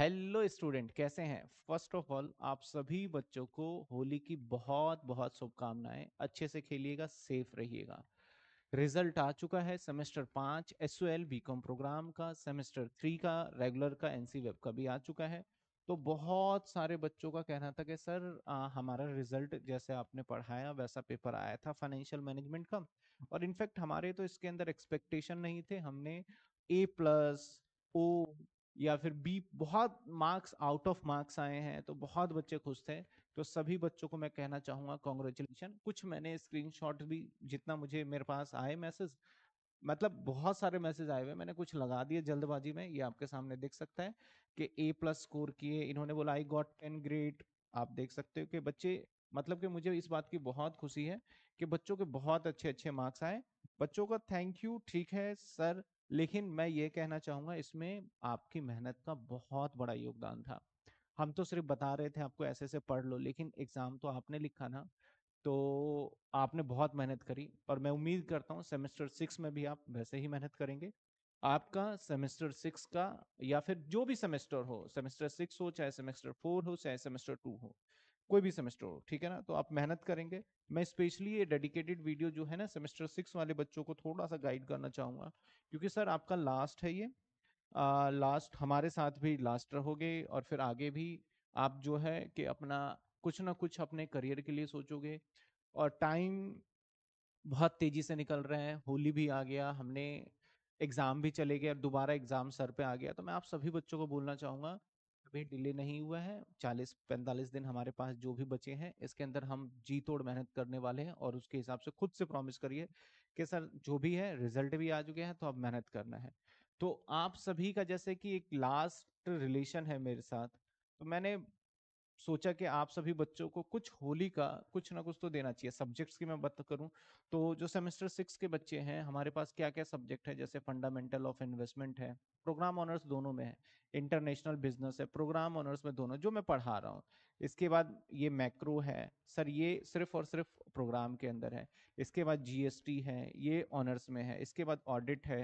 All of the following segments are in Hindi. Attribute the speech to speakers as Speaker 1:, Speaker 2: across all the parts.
Speaker 1: हेलो स्टूडेंट कैसे हैं फर्स्ट ऑफ ऑल आप सभी बच्चों को होली की बहुत बहुत शुभकामनाएं अच्छे से खेलिएगा सेफ रहिएगा रिजल्ट आ चुका है सेमेस्टर पाँच एस बी कॉम प्रोग्राम का सेमेस्टर थ्री का रेगुलर का एनसी वेब का भी आ चुका है तो बहुत सारे बच्चों का कहना था कि सर आ, हमारा रिजल्ट जैसे आपने पढ़ाया वैसा पेपर आया था फाइनेंशियल मैनेजमेंट का और इनफैक्ट हमारे तो इसके अंदर एक्सपेक्टेशन नहीं थे हमने ए प्लस ओ या फिर बी बहुत मार्क्स आउट ऑफ मार्क्स आए हैं तो बहुत बच्चे खुश थे तो सभी बच्चों को मैं कहना चाहूँगा कॉन्ग्रेचुलेशन कुछ मैंने स्क्रीनशॉट भी जितना मुझे मेरे पास आए मैसेज मतलब बहुत सारे मैसेज आए हुए मैंने कुछ लगा दिए जल्दबाजी में ये आपके सामने देख सकता है कि ए प्लस स्कोर किए इन्होंने बोला आई गॉट टेन ग्रेड आप देख सकते हो कि बच्चे मतलब कि मुझे इस बात की बहुत खुशी है कि बच्चों के बहुत अच्छे अच्छे मार्क्स आए बच्चों का थैंक यू ठीक है सर लेकिन मैं ये कहना चाहूंगा इसमें आपकी मेहनत का बहुत बड़ा योगदान था हम तो सिर्फ बता रहे थे आपको ऐसे ऐसे पढ़ लो लेकिन एग्जाम तो आपने लिखा ना तो आपने बहुत मेहनत करी और मैं उम्मीद करता हूँ सेमेस्टर सिक्स में भी आप वैसे ही मेहनत करेंगे आपका सेमेस्टर सिक्स का या फिर जो भी सेमेस्टर हो सेमेस्टर सिक्स हो चाहे सेमेस्टर फोर हो चाहे सेमेस्टर टू हो कोई भी सेमेस्टर हो ठीक है ना तो आप मेहनत करेंगे मैं स्पेशली ये डेडिकेटेड वीडियो जो है ना सेमेस्टर सिक्स वाले बच्चों को थोड़ा सा गाइड करना चाहूँगा क्योंकि सर आपका लास्ट है ये लास्ट हमारे साथ भी लास्ट रहोगे और फिर आगे भी आप जो है कि अपना कुछ ना कुछ अपने करियर के लिए सोचोगे और टाइम बहुत तेज़ी से निकल रहे हैं होली भी आ गया हमने एग्ज़ाम भी चले गए दोबारा एग्ज़ाम सर पे आ गया तो मैं आप सभी बच्चों को बोलना चाहूँगा भी डिले नहीं हुआ है 40 45 दिन हमारे पास जो भी बचे हैं इसके अंदर हम जी तोड़ मेहनत करने वाले हैं और उसके हिसाब से खुद से प्रॉमिस करिए कि सर जो भी है रिजल्ट भी आ चुके हैं तो अब मेहनत करना है तो आप सभी का जैसे कि एक लास्ट रिलेशन है मेरे साथ तो मैंने सोचा कि आप सभी बच्चों को कुछ होली का कुछ ना कुछ तो देना चाहिए सब्जेक्ट्स की मैं बात करूं तो जो सेमेस्टर सिक्स के बच्चे हैं हमारे पास क्या क्या सब्जेक्ट है जैसे फंडामेंटल ऑफ इन्वेस्टमेंट है प्रोग्राम ऑनर्स दोनों में है इंटरनेशनल बिजनेस है प्रोग्राम ऑनर्स में दोनों जो मैं पढ़ा रहा हूँ इसके बाद ये मैक्रो है सर ये सिर्फ और सिर्फ प्रोग्राम के अंदर है इसके बाद जी है ये ऑनर्स में है इसके बाद ऑडिट है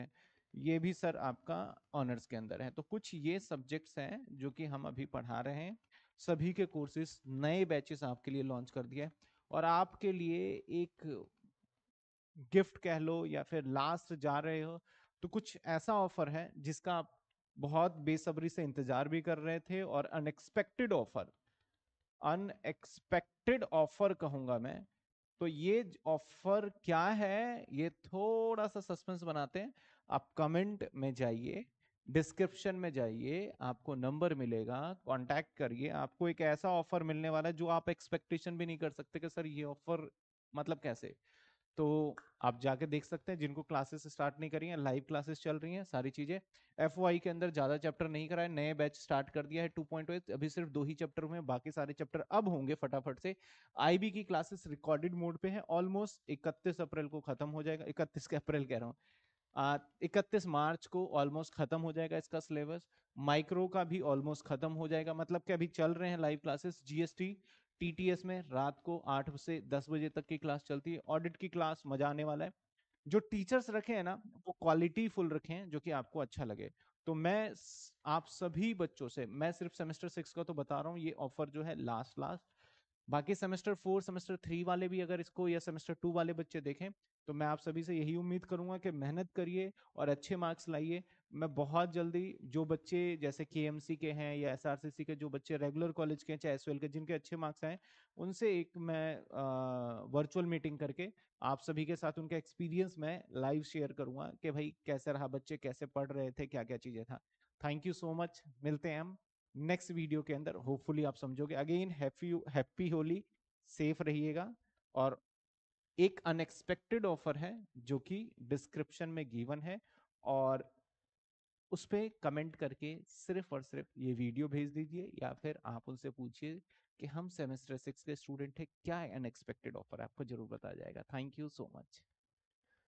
Speaker 1: ये भी सर आपका ऑनर्स के अंदर है तो कुछ ये सब्जेक्ट्स हैं जो कि हम अभी पढ़ा रहे हैं सभी के कोर्सेस नए बैचेस आपके लिए लॉन्च कर है और आपके लिए एक गिफ्ट कह लो या फिर लास्ट जा रहे हो तो कुछ ऐसा ऑफर है जिसका आप बहुत बेसब्री से इंतजार भी कर रहे थे और अनएक्सपेक्टेड ऑफर अनएक्सपेक्टेड ऑफर कहूंगा मैं तो ये ऑफर क्या है ये थोड़ा सा सस्पेंस बनाते हैं आप कमेंट में जाइए डिस्क्रिप्शन में जाइए आपको नंबर मिलेगा कांटेक्ट करिए आपको एक ऐसा ऑफर मिलने वाला है जो आप एक्सपेक्टेशन भी नहीं कर सकते कि सर ये ऑफर मतलब कैसे तो आप जाके देख सकते हैं जिनको क्लासेस स्टार्ट नहीं करी हैं लाइव क्लासेस चल रही हैं सारी चीज़ें एफ के अंदर ज़्यादा चैप्टर नहीं कराए नए बैच स्टार्ट कर दिया है टू पॉइंट अभी सिर्फ दो ही चैप्टर हुए बाकी सारे चैप्टर अब होंगे फटाफट से आई की क्लासेस रिकॉर्डेड मोड पे है ऑलमोस्ट इकतीस अप्रैल को खत्म हो जाएगा इकतीस अप्रैल कह रहा हूँ इकतीस मार्च को ऑलमोस्ट खत्म हो जाएगा इसका सिलेबस माइक्रो का भी ऑलमोस्ट खत्म हो जाएगा मतलब कि अभी चल रहे हैं लाइव क्लासेस जीएसटी टीटीएस में रात को आठ से दस बजे तक की क्लास चलती है ऑडिट की क्लास मजा आने वाला है जो टीचर्स रखे हैं ना वो क्वालिटी फुल रखे हैं जो कि आपको अच्छा लगे तो मैं आप सभी बच्चों से मैं सिर्फ सेमेस्टर सिक्स का तो बता रहा हूँ ये ऑफर जो है लास्ट लास्ट बाकी सेमेस्टर फोर सेमेस्टर थ्री वाले भी अगर इसको या सेमेस्टर टू वाले बच्चे देखें तो मैं आप सभी से यही उम्मीद करूंगा कि मेहनत करिए और अच्छे मार्क्स लाइए मैं बहुत जल्दी जो बच्चे जैसे के के हैं या एस के जो बच्चे रेगुलर कॉलेज के हैं चाहे एस के जिनके अच्छे मार्क्स आए उनसे एक मैं वर्चुअल मीटिंग करके आप सभी के साथ उनका एक्सपीरियंस मैं लाइव शेयर करूंगा कि भाई कैसे रहा बच्चे कैसे पढ़ रहे थे क्या क्या चीज़ें था थैंक यू सो मच मिलते हैं हम नेक्स्ट वीडियो के अंदर होपफुली आप समझोगे again happy happy Holi safe रहिएगा और एक अनएक्सपेक्टेड ऑफर है जो कि डिस्क्रिप्शन में गिवन है और उस पर कमेंट करके सिर्फ और सिर्फ ये वीडियो भेज दीजिए या फिर आप उनसे पूछिए कि हम सेमेस्टर सिक्स के स्टूडेंट हैं क्या अनएक्सपेक्टेड ऑफर आपको जरूर बताया जाएगा थैंक यू सो मच